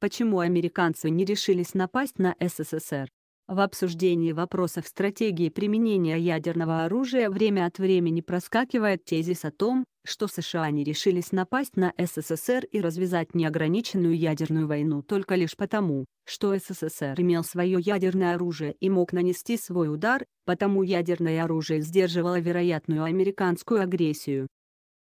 почему американцы не решились напасть на СССР. В обсуждении вопросов стратегии применения ядерного оружия время от времени проскакивает тезис о том, что США не решились напасть на СССР и развязать неограниченную ядерную войну только лишь потому, что СССР имел свое ядерное оружие и мог нанести свой удар, потому ядерное оружие сдерживало вероятную американскую агрессию.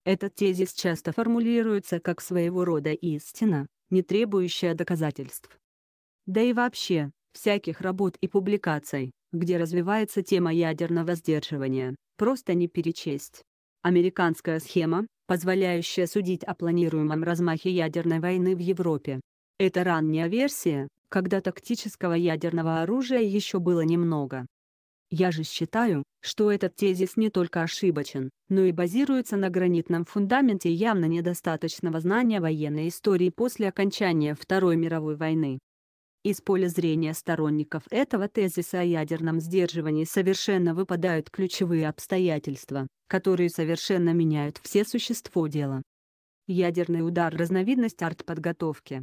Этот тезис часто формулируется как своего рода истина, не требующая доказательств. Да и вообще, всяких работ и публикаций, где развивается тема ядерного сдерживания, просто не перечесть. Американская схема, позволяющая судить о планируемом размахе ядерной войны в Европе. Это ранняя версия, когда тактического ядерного оружия еще было немного, я же считаю, что этот тезис не только ошибочен, но и базируется на гранитном фундаменте явно недостаточного знания военной истории после окончания Второй мировой войны. Из поля зрения сторонников этого тезиса о ядерном сдерживании совершенно выпадают ключевые обстоятельства, которые совершенно меняют все существо дела. Ядерный удар – разновидность артподготовки.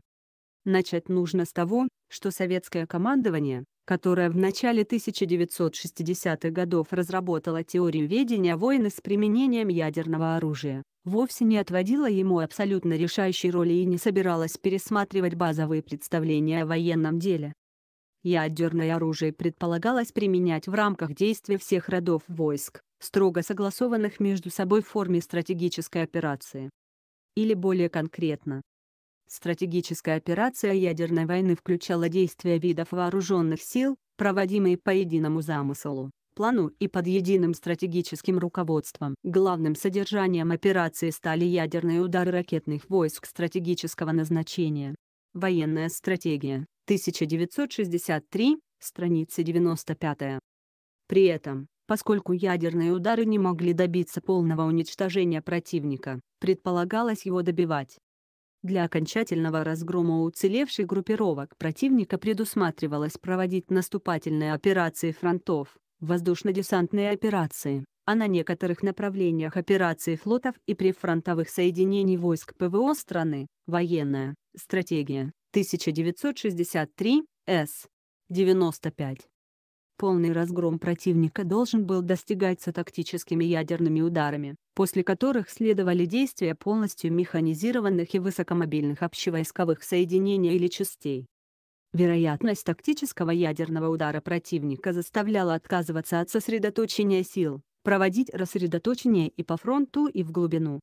Начать нужно с того, что советское командование, которая в начале 1960-х годов разработала теорию ведения войны с применением ядерного оружия, вовсе не отводила ему абсолютно решающей роли и не собиралась пересматривать базовые представления о военном деле. Ядерное оружие предполагалось применять в рамках действий всех родов войск, строго согласованных между собой в форме стратегической операции. Или более конкретно, Стратегическая операция ядерной войны включала действия видов вооруженных сил, проводимые по единому замыслу, плану и под единым стратегическим руководством. Главным содержанием операции стали ядерные удары ракетных войск стратегического назначения. Военная стратегия, 1963, страница 95. При этом, поскольку ядерные удары не могли добиться полного уничтожения противника, предполагалось его добивать для окончательного разгрома уцелевшей группировок противника предусматривалось проводить наступательные операции фронтов, воздушно-десантные операции, а на некоторых направлениях операции флотов и прифронтовых соединений войск ПВО страны, военная, стратегия, 1963, С. 95 полный разгром противника должен был достигаться тактическими ядерными ударами, после которых следовали действия полностью механизированных и высокомобильных общевойсковых соединений или частей. Вероятность тактического ядерного удара противника заставляла отказываться от сосредоточения сил, проводить рассредоточение и по фронту, и в глубину.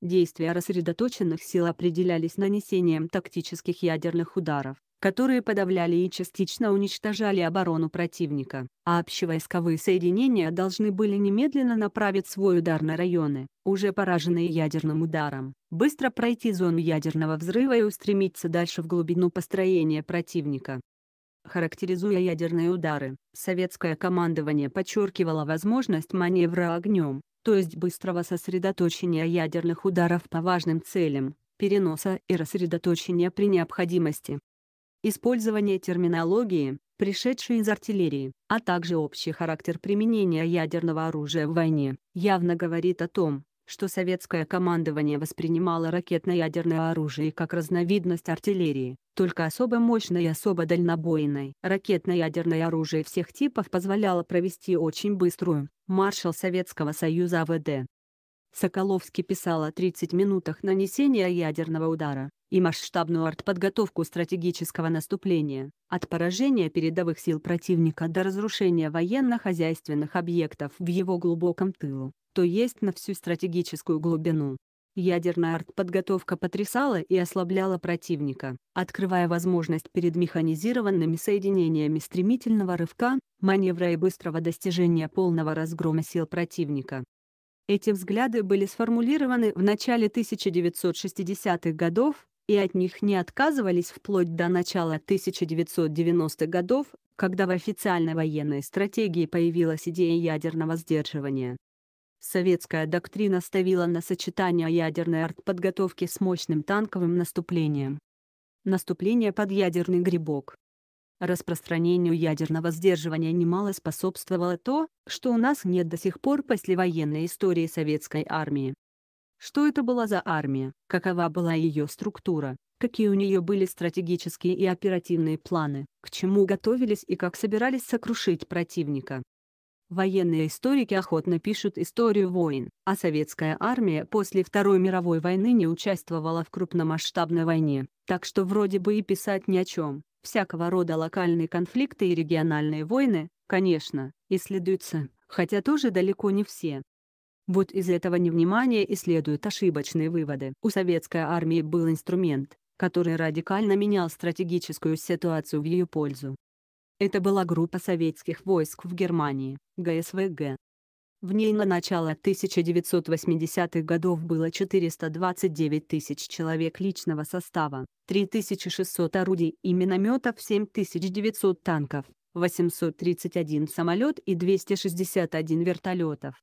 Действия рассредоточенных сил определялись нанесением тактических ядерных ударов которые подавляли и частично уничтожали оборону противника, а общевойсковые соединения должны были немедленно направить свой удар на районы, уже пораженные ядерным ударом, быстро пройти зону ядерного взрыва и устремиться дальше в глубину построения противника. Характеризуя ядерные удары, советское командование подчеркивало возможность маневра огнем, то есть быстрого сосредоточения ядерных ударов по важным целям, переноса и рассредоточения при необходимости использование терминологии, пришедшей из артиллерии, а также общий характер применения ядерного оружия в войне, явно говорит о том, что советское командование воспринимало ракетно-ядерное оружие как разновидность артиллерии, только особо мощной и особо дальнобойной. Ракетно-ядерное оружие всех типов позволяло провести очень быструю, маршал Советского Союза АВД, Соколовский писал о 30 минутах нанесения ядерного удара и масштабную артподготовку стратегического наступления, от поражения передовых сил противника до разрушения военно-хозяйственных объектов в его глубоком тылу, то есть на всю стратегическую глубину. Ядерная артподготовка потрясала и ослабляла противника, открывая возможность перед механизированными соединениями стремительного рывка, маневра и быстрого достижения полного разгрома сил противника. Эти взгляды были сформулированы в начале 1960-х годов и от них не отказывались вплоть до начала 1990-х годов, когда в официальной военной стратегии появилась идея ядерного сдерживания. Советская доктрина ставила на сочетание ядерной артподготовки с мощным танковым наступлением. Наступление под ядерный грибок Распространению ядерного сдерживания немало способствовало то, что у нас нет до сих пор послевоенной истории советской армии. Что это была за армия, какова была ее структура, какие у нее были стратегические и оперативные планы, к чему готовились и как собирались сокрушить противника. Военные историки охотно пишут историю войн, а советская армия после Второй мировой войны не участвовала в крупномасштабной войне, так что вроде бы и писать ни о чем, всякого рода локальные конфликты и региональные войны, конечно, исследуются, хотя тоже далеко не все. Вот из этого невнимания и следуют ошибочные выводы. У советской армии был инструмент, который радикально менял стратегическую ситуацию в ее пользу. Это была группа советских войск в Германии, ГСВГ, в ней на начало 1980-х годов было 429 тысяч человек личного состава, 3600 орудий и минометов, 7900 танков, 831 самолет и 261 вертолетов.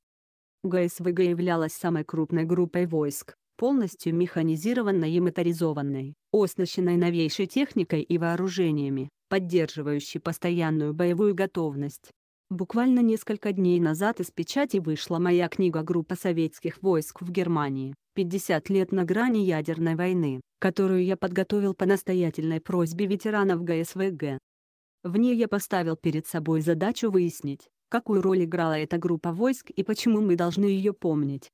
ГСВГ являлась самой крупной группой войск, полностью механизированной и моторизованной, оснащенной новейшей техникой и вооружениями, поддерживающей постоянную боевую готовность, Буквально несколько дней назад из печати вышла моя книга «Группа советских войск в Германии. 50 лет на грани ядерной войны», которую я подготовил по настоятельной просьбе ветеранов ГСВГ. В ней я поставил перед собой задачу выяснить, какую роль играла эта группа войск и почему мы должны ее помнить.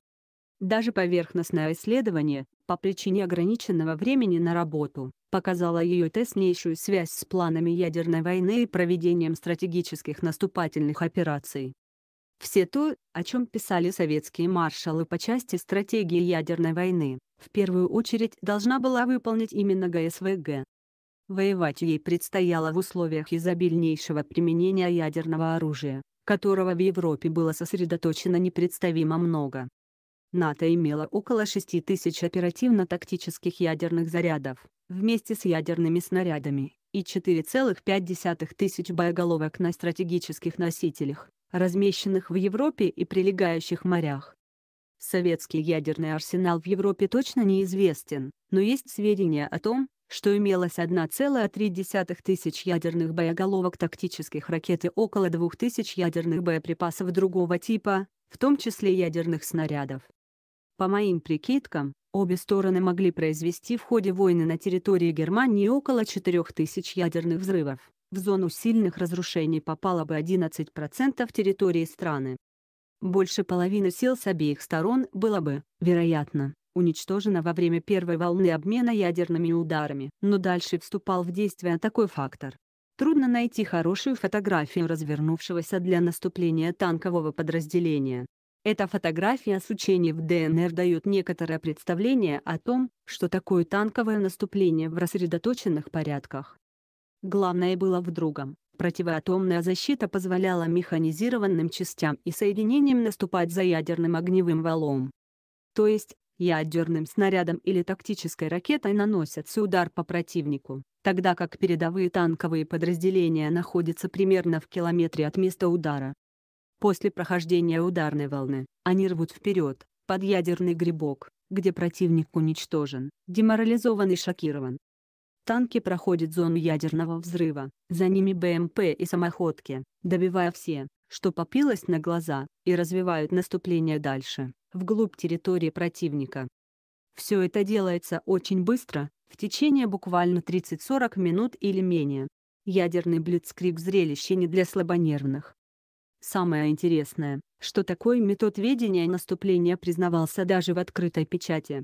Даже поверхностное исследование, по причине ограниченного времени на работу, показала ее теснейшую связь с планами ядерной войны и проведением стратегических наступательных операций. Все то, о чем писали советские маршалы по части стратегии ядерной войны, в первую очередь должна была выполнить именно ГСВГ. Воевать ей предстояло в условиях изобильнейшего применения ядерного оружия, которого в Европе было сосредоточено непредставимо много. НАТО имело около 6 тысяч оперативно-тактических ядерных зарядов, вместе с ядерными снарядами, и 4,5 тысяч боеголовок на стратегических носителях, размещенных в Европе и прилегающих морях. Советский ядерный арсенал в Европе точно неизвестен, но есть сведения о том, что имелось 1,3 тысяч ядерных боеголовок тактических ракет и около тысяч ядерных боеприпасов другого типа, в том числе ядерных снарядов. По моим прикидкам, обе стороны могли произвести в ходе войны на территории Германии около 4000 ядерных взрывов. В зону сильных разрушений попало бы 11% территории страны. Больше половины сил с обеих сторон было бы, вероятно, уничтожено во время первой волны обмена ядерными ударами. Но дальше вступал в действие такой фактор. Трудно найти хорошую фотографию развернувшегося для наступления танкового подразделения, эта фотография с учений в ДНР дает некоторое представление о том, что такое танковое наступление в рассредоточенных порядках. Главное было в другом. Противоатомная защита позволяла механизированным частям и соединениям наступать за ядерным огневым валом. То есть, ядерным снарядом или тактической ракетой наносятся удар по противнику, тогда как передовые танковые подразделения находятся примерно в километре от места удара, После прохождения ударной волны, они рвут вперед, под ядерный грибок, где противник уничтожен, деморализован и шокирован. Танки проходят зону ядерного взрыва, за ними БМП и самоходки, добивая все, что попилось на глаза, и развивают наступление дальше, вглубь территории противника. Все это делается очень быстро, в течение буквально 30-40 минут или менее. Ядерный блицкрик зрелище не для слабонервных. Самое интересное, что такой метод ведения наступления признавался даже в открытой печати.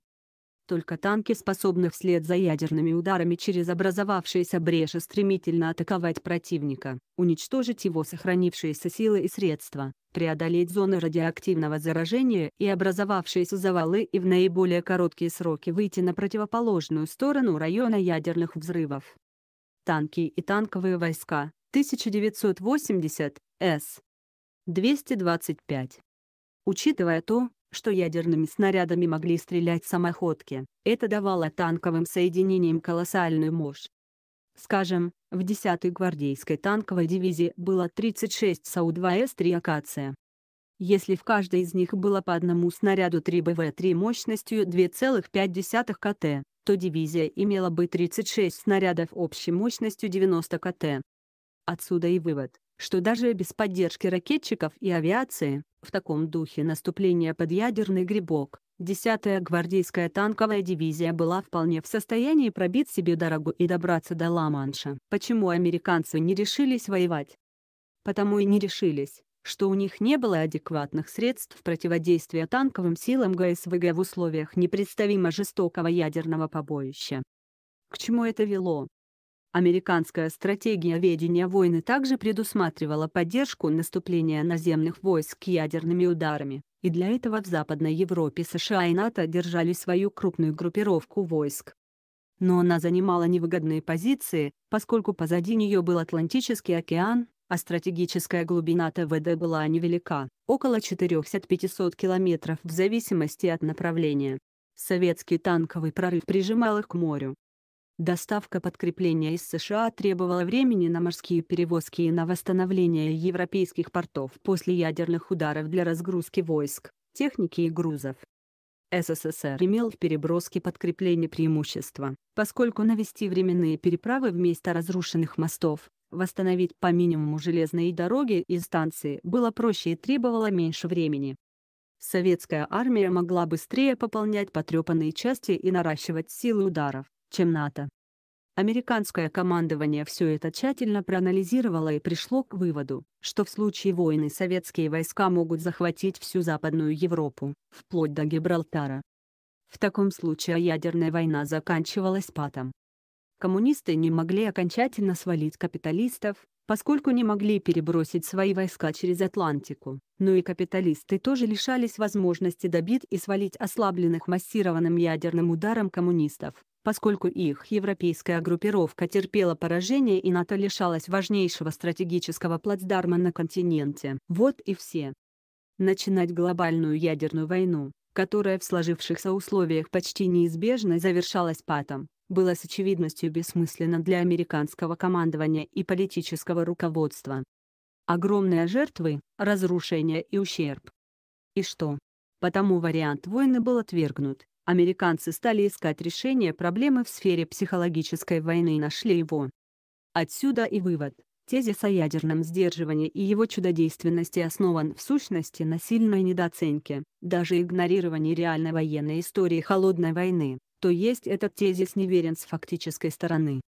Только танки способны вслед за ядерными ударами через образовавшиеся бреши стремительно атаковать противника, уничтожить его сохранившиеся силы и средства, преодолеть зоны радиоактивного заражения и образовавшиеся завалы и в наиболее короткие сроки выйти на противоположную сторону района ядерных взрывов. Танки и танковые войска, 1980, С. 225. Учитывая то, что ядерными снарядами могли стрелять самоходки, это давало танковым соединениям колоссальную мощь. Скажем, в 10-й гвардейской танковой дивизии было 36 САУ-2С3 «Акация». Если в каждой из них было по одному снаряду 3 БВ-3 мощностью 2,5 КТ, то дивизия имела бы 36 снарядов общей мощностью 90 КТ. Отсюда и вывод, что даже без поддержки ракетчиков и авиации, в таком духе наступление под ядерный грибок, 10-я гвардейская танковая дивизия была вполне в состоянии пробить себе дорогу и добраться до Ла-Манша. Почему американцы не решились воевать? Потому и не решились, что у них не было адекватных средств противодействия танковым силам ГСВГ в условиях непредставимо жестокого ядерного побоища. К чему это вело? Американская стратегия ведения войны также предусматривала поддержку наступления наземных войск ядерными ударами, и для этого в Западной Европе США и НАТО держали свою крупную группировку войск. Но она занимала невыгодные позиции, поскольку позади нее был Атлантический океан, а стратегическая глубина ТВД была невелика, около 400-500 км в зависимости от направления. Советский танковый прорыв прижимал их к морю, Доставка подкрепления из США требовала времени на морские перевозки и на восстановление европейских портов после ядерных ударов для разгрузки войск, техники и грузов. СССР имел в переброске подкрепления преимущество, поскольку навести временные переправы вместо разрушенных мостов, восстановить по минимуму железные дороги и станции было проще и требовало меньше времени. Советская армия могла быстрее пополнять потрепанные части и наращивать силы ударов чем НАТО. Американское командование все это тщательно проанализировало и пришло к выводу, что в случае войны советские войска могут захватить всю Западную Европу, вплоть до Гибралтара. В таком случае ядерная война заканчивалась патом. Коммунисты не могли окончательно свалить капиталистов, поскольку не могли перебросить свои войска через Атлантику, но и капиталисты тоже лишались возможности добить и свалить ослабленных массированным ядерным ударом коммунистов, поскольку их, европейская группировка, терпела поражение и НАТО лишалась важнейшего стратегического плацдарма на континенте. Вот и все. Начинать глобальную ядерную войну, которая в сложившихся условиях почти неизбежно завершалась патом, было с очевидностью бессмысленно для американского командования и политического руководства. Огромные жертвы, разрушения и ущерб. И что? Потому вариант войны был отвергнут, американцы стали искать решение проблемы в сфере психологической войны и нашли его. Отсюда и вывод. Тезис о ядерном сдерживании и его чудодейственности основан в сущности на сильной недооценке, даже игнорировании реальной военной истории Холодной войны, то есть этот тезис неверен с фактической стороны.